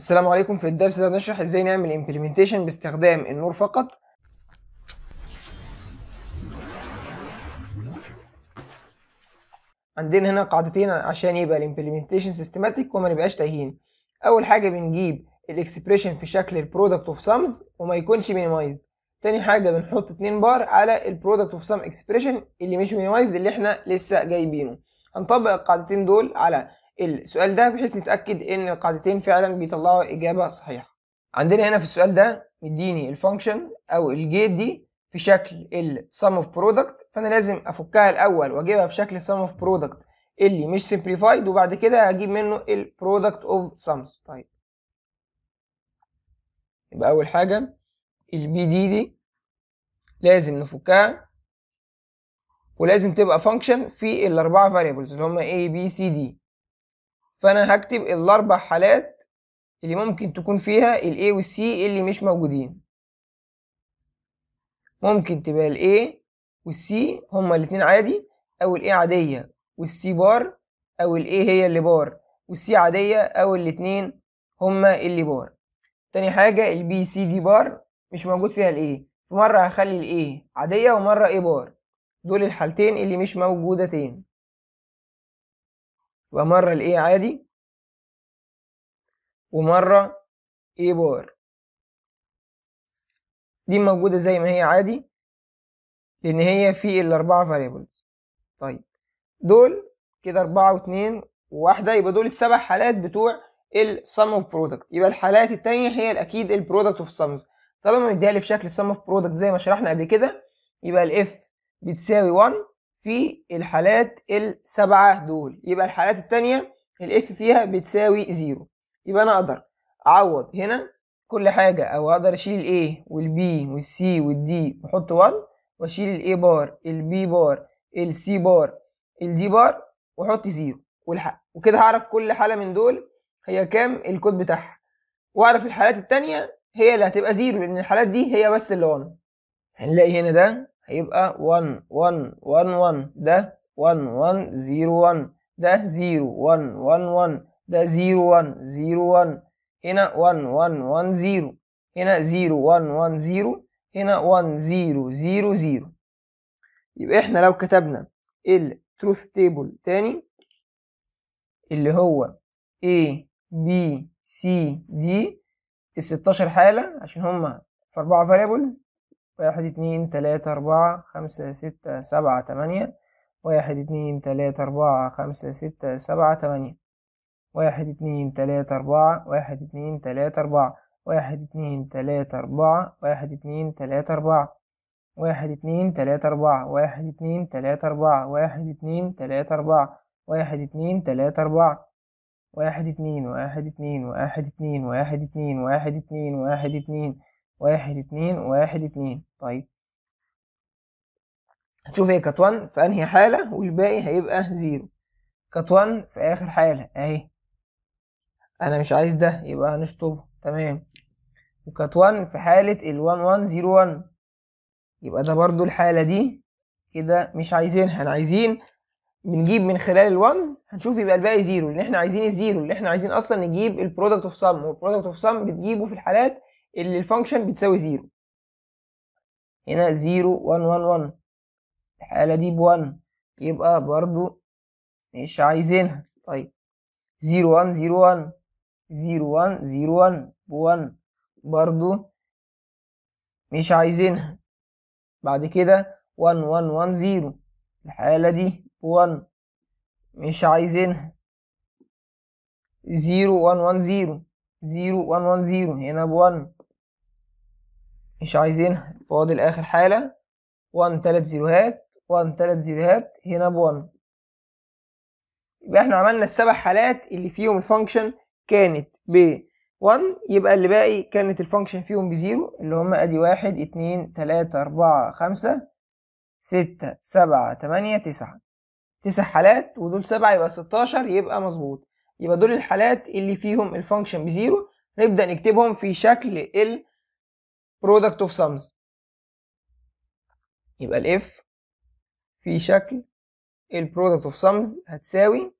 السلام عليكم في الدرس ده هنشرح ازاي نعمل امبلمنتيشن باستخدام النور فقط عندنا هنا قاعدتين عشان يبقى الامبلمنتيشن سيستماتيك وما نبقاش تايهين اول حاجه بنجيب الاكسبريشن في شكل البرودكت اوف سامز وما يكونش مينيمايزد تاني حاجه بنحط اتنين بار على البرودكت اوف سام اكسبريشن اللي مش مينيمايزد اللي احنا لسه جايبينه هنطبق القاعدتين دول على السؤال ده بحيث نتاكد ان القاعدتين فعلا بيطلعوا اجابه صحيحه عندنا هنا في السؤال ده مديني الفانكشن او الجيت دي في شكل السم اوف برودكت فانا لازم افكها الاول واجيبها في شكل سم اوف برودكت اللي مش سمبليفايد وبعد كده هجيب منه البرودكت اوف سمز طيب يبقى اول حاجه البي دي دي لازم نفكها ولازم تبقى فانكشن في الاربعه فاريبلز اللي هما a b c d فانا هكتب الاربع حالات اللي ممكن تكون فيها ال A وال C اللي مش موجودين ممكن تبقى ال A وال C هما الاتنين عادي او ال A عادية وال C بار او ال A هي اللي بار وال C عادية او الاتنين هما اللي بار تاني حاجة ال B C دي بار مش موجود فيها ال A فمرة هخلي ال A عادية ومرة A بار دول الحالتين اللي مش موجودتين يبقى مرة الإيه عادي ومرة A بار دي موجودة زي ما هي عادي لأن هي في الأربعة فاريبلز طيب دول كده أربعة واتنين وواحدة يبقى دول السبع حالات بتوع السم اوف برودكت يبقى الحالات التانية هي الأكيد البرودكت اوف سمز طالما مديها لي في شكل السم اوف برودكت زي ما شرحنا قبل كده يبقى الإف بتساوي 1 في الحالات السبعة دول يبقى الحالات التانية الاف فيها بتساوي زيرو يبقى انا اقدر اعوض هنا كل حاجة او اقدر اشيل الاي والبي والسي والدي واحط 1 واشيل الاي بار البي بار السي بار الدي بار واحط زيرو والحق وكده هعرف كل حالة من دول هي كام الكود بتاعها واعرف الحالات التانية هي اللي هتبقى زيرو لان الحالات دي هي بس اللي 1 هنلاقي هنا ده هيبقى 1 1 1 1 ده 1 1 0 1 ده 0 1 1 1 ده 0 1 0 1 هنا 1 1 1 0 هنا 0 1 1 0 هنا 1 0 0 0 يبقى احنا لو كتبنا truth table تاني اللي هو A B C D ال 16 حالة عشان هما في أربعة variables واحد اتنين تلاتة أربعة خمسة ستة سبعة تمانية واحد اتنين تلاتة أربعة خمسة ستة سبعة تمانية واحد اتنين تلاتة أربعة واحد اتنين تلاتة أربعة واحد اتنين تلاتة أربعة واحد اتنين تلاتة أربعة واحد اتنين تلاتة أربعة واحد اتنين تلاتة أربعة واحد اتنين تلاتة أربعة واحد اتنين تلاتة أربعة واحد اتنين واحد اتنين واحد اتنين واحد اتنين واحد اتنين واحد اتنين واحد اتنين واحد اتنين طيب هنشوف هي كات 1 في انهي حالة والباقي هيبقى زيرو كات 1 في اخر حالة اهي انا مش عايز ده يبقى هنشطبه تمام وكات 1 في حالة ال 1 1 0 1 يبقى ده برضو الحالة دي كده مش عايزينها احنا عايزين بنجيب من خلال الوانز هنشوف يبقى الباقي زيرو لان احنا عايزين الزيرو اللي احنا عايزين اصلا نجيب البرودكت اوف سم والبرودكت اوف سم بتجيبه في الحالات اللي الفانكشن بتساوي زيرو هنا زيرو وان وان وان الحالة دي بوان يبقى برضو مش عايزينها طيب زيرو وان زيرو وان زيرو وان زيرو وان بوان برضو مش عايزينها بعد كده وان وان وان زيرو الحالة دي بوان مش عايزينها زيرو وان وان زيرو زيرو وان وان زيرو هنا بوان مش عايزينها فاضل اخر حالة 1 تلات زيروهات 1 تلات زيروهات هنا ب1 يبقى احنا عملنا السبع حالات اللي فيهم الفانكشن كانت ب 1 يبقى اللي باقي كانت الفانكشن فيهم بزيرو اللي هم ادي واحد اتنين تلاتة اربعة خمسة ستة سبعة تمانية تسعة تسع حالات ودول سبعة يبقى ستاشر يبقى مظبوط يبقى دول الحالات اللي فيهم الفانكشن بزيرو نبدأ نكتبهم في شكل ال product of sums يبقى الاف في شكل البرودكت اوف سمز هتساوي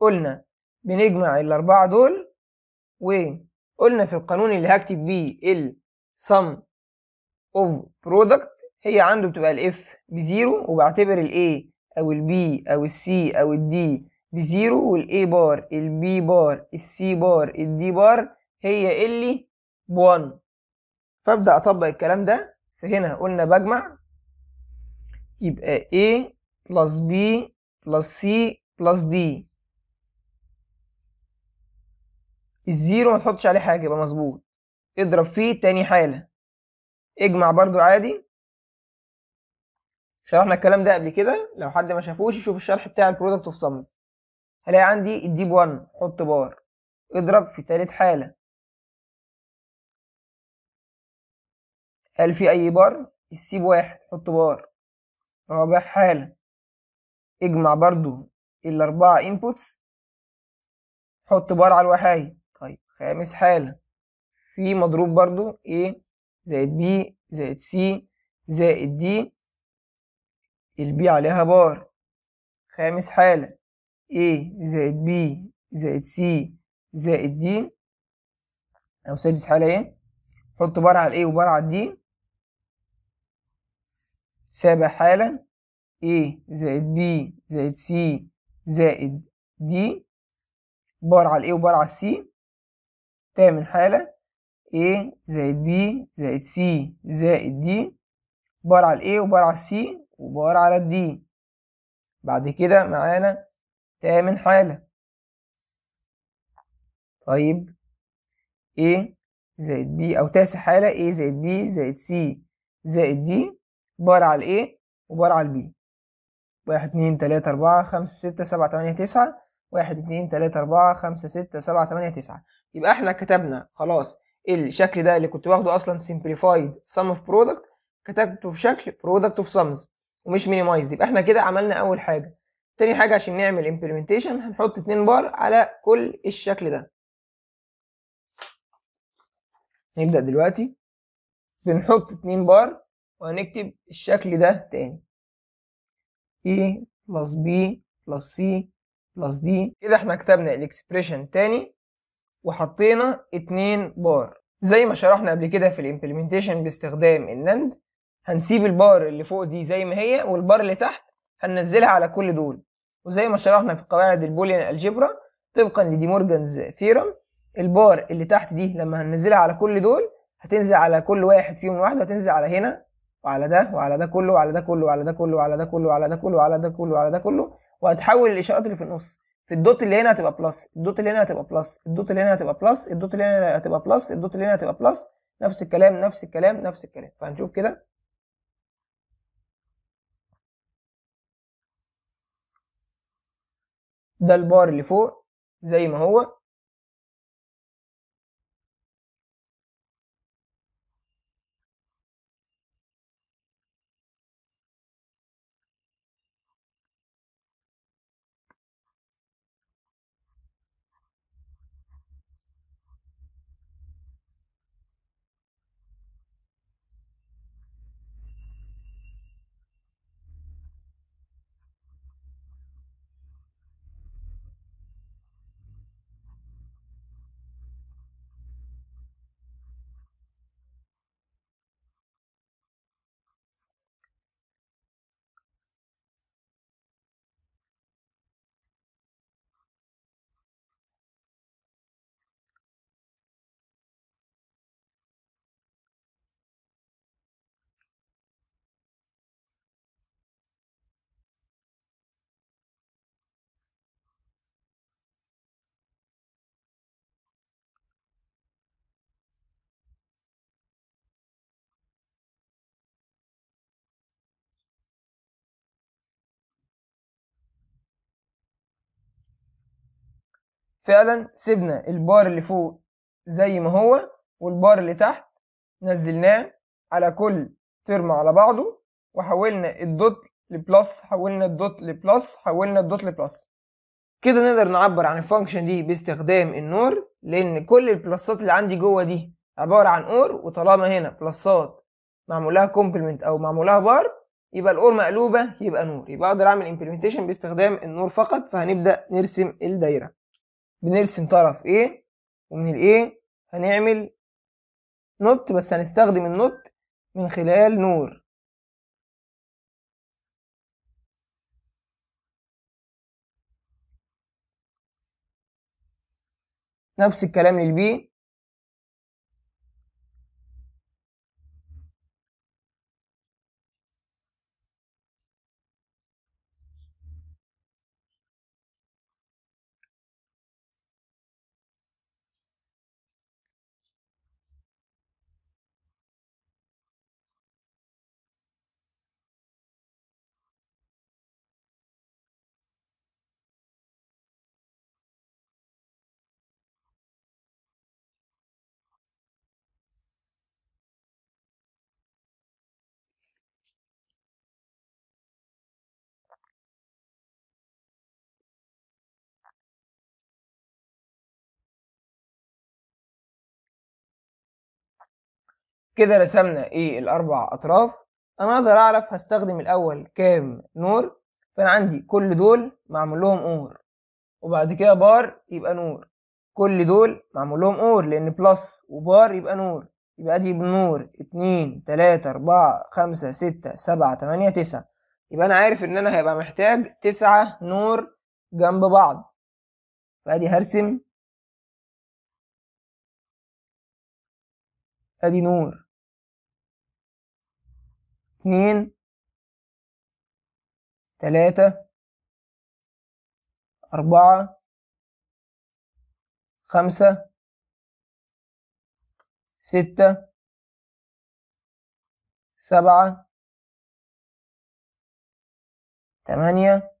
قلنا بنجمع الاربعه دول وقلنا في القانون اللي هكتب بيه ال sum of product هي عنده بتبقى الاف بزيرو وبعتبر A او B او C او D بزيرو A بار B بار C بار D بار هي اللي بوان فابدا اطبق الكلام ده فهنا قلنا بجمع يبقى A plus B plus C plus D الزيرو ما تحطش عليه حاجه يبقى مظبوط اضرب فيه تاني حاله اجمع برضو عادي شرحنا الكلام ده قبل كده لو حد ما شافوش يشوف الشرح بتاع البرودكت اوف سمز هلاقي عندي الديب 1 حط بار اضرب في تالت حاله هل في أي بار؟ السي بواحد حط بار رابع حالة اجمع برضو الأربعة inputs حط بار على الوحايد طيب خامس حالة في مضروب برضو A زائد B زائد C زائد D البي عليها بار خامس حالة A زائد B زائد C زائد D أو سادس حالة إيه حط بار على A وبار على D سابع حالا A زائد B زائد C زائد D بار على A وبار على C تامن حالة A زائد B زائد C زائد D بار على A وبار على C وبار على D بعد كده معانا تامن حالة طيب A زائد B أو تاسع حالة A زائد B زائد C زائد D بار على A وبار على B واحد اتنين تلاتة أربعة خمسة ستة سبعة تمانية تسعة واحد اتنين تلاتة أربعة خمسة ستة سبعة تمانية تسعة يبقى احنا كتبنا خلاص الشكل ده اللي كنت واخده أصلا simplified sum of product كتبته في شكل product of sums ومش minimized يبقى احنا كده عملنا أول حاجة تاني حاجة عشان نعمل implementation هنحط اتنين بار على كل الشكل ده نبدأ دلوقتي بنحط اتنين بار وهنكتب الشكل ده تاني A plus B plus C plus D كده احنا كتبنا الاكسبريشن تاني وحطينا اتنين بار زي ما شرحنا قبل كده في الامبلمنتيشن باستخدام النند هنسيب البار اللي فوق دي زي ما هي والبار اللي تحت هننزلها على كل دول وزي ما شرحنا في قواعد البوليان الجبرا طبقا لدي مورجانز ثيرم البار اللي تحت دي لما هننزلها على كل دول هتنزل على كل واحد فيهم لوحده هتنزل على هنا وعلى ده وعلى ده كله وعلى ده كله وعلى ده كله وعلى ده كله وعلى ده كله وعلى ده كله وعلى ده كله وهتحول الاشارات اللي في النص في الدوت اللي هنا هتبقى بلس الدوت اللي هنا هتبقى بلس الدوت اللي هنا هتبقى بلس الدوت اللي هنا هتبقى بلس الدوت اللي هنا هتبقى بلس نفس الكلام نفس الكلام نفس الكلام فهنشوف كده ده البار اللي فوق زي ما هو فعلا سيبنا البار اللي فوق زي ما هو والبار اللي تحت نزلناه على كل ترم على بعضه وحولنا الدوت لبلس حولنا الدوت لبلس حولنا الدوت لبلس كده نقدر نعبر عن الفانكشن دي باستخدام النور لان كل البلسات اللي عندي جوه دي عباره عن اور وطالما هنا بلسات معمولها كومبلمنت او معمولها بار يبقى الاور مقلوبه يبقى نور يبقى اقدر اعمل امبلمنتيشن باستخدام النور فقط فهنبدا نرسم الدايره بنرسم طرف A ومن الـ A هنعمل نوت بس هنستخدم النوت من خلال نور نفس الكلام للبي كده رسمنا ايه الاربع اطراف انا اقدر اعرف هستخدم الاول كام نور فانا عندي كل دول معمول لهم اور وبعد كده بار يبقى نور كل دول معمول لهم اور لان بلس وبار يبقى نور يبقى ادي بنور اتنين تلاتة اربعة خمسة ستة سبعة تمانية تسعة يبقى انا عارف ان انا هيبقى محتاج تسعة نور جنب بعض فادي هرسم ادي نور اتنين تلاتة أربعة خمسة ستة سبعة تمانية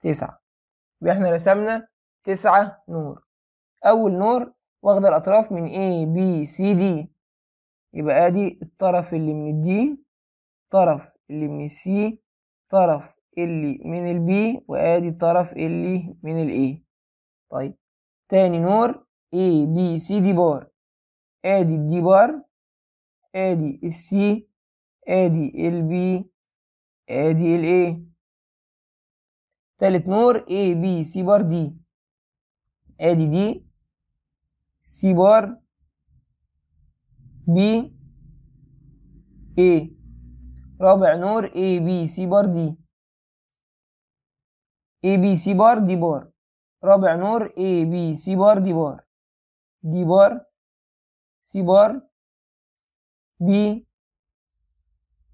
تسعة يبقى احنا رسمنا تسعة نور أول نور واخد الأطراف من A B C D يبقى ادي الطرف اللي من الدي الطرف اللي من السي الطرف اللي من البي وادي الطرف اللي من الاي طيب تاني نور A B C دي بار ادي الدي بار ادي السي ادي البي ادي الاي تالت نور A B C بار دي ادي دي سي بار ب اي رابع نور اي بي سي بار دي اي بي سي بار دي بار رابع نور اي بي سي بار دي بار دي بار سي بار بي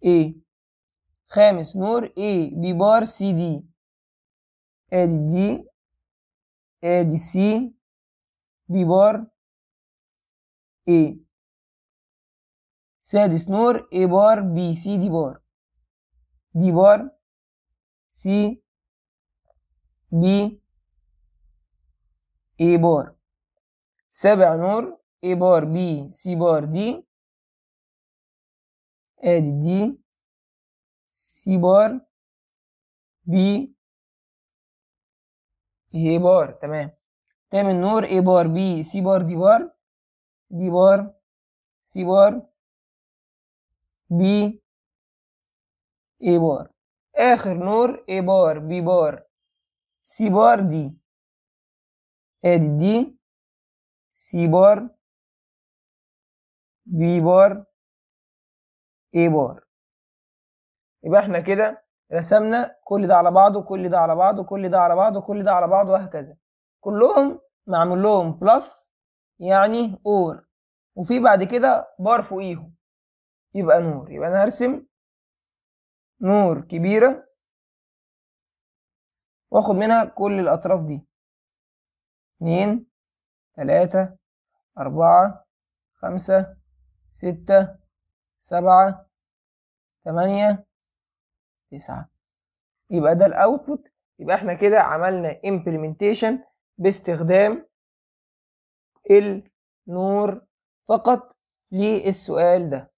اي خامس نور اي بي بار سي دي ادي دي ادي سي بي بار اي Snor A bar B C D bar D bar C B A bar سبع نور A bar B C bar D add D C bar B A bar تمام تمام نور A bar B C bar D bar D bar C bar بي اي بار اخر نور اي بار بي بار سي بار دي ادي دي سي بار بي بار اي بار يبقى احنا كده رسمنا كل ده على بعضه كل ده على بعضه كل ده على بعضه كل ده على بعضه وهكذا كلهم معمول لهم بلس يعني اور وفي بعد كده بار فوقيهم يبقى نور يبقى أنا هرسم نور كبيرة واخد منها كل الأطراف دي اتنين تلاتة أربعة خمسة ستة سبعة تمانية تسعة يبقى ده الأوتبوت يبقى احنا كده عملنا implementation باستخدام النور فقط للسؤال ده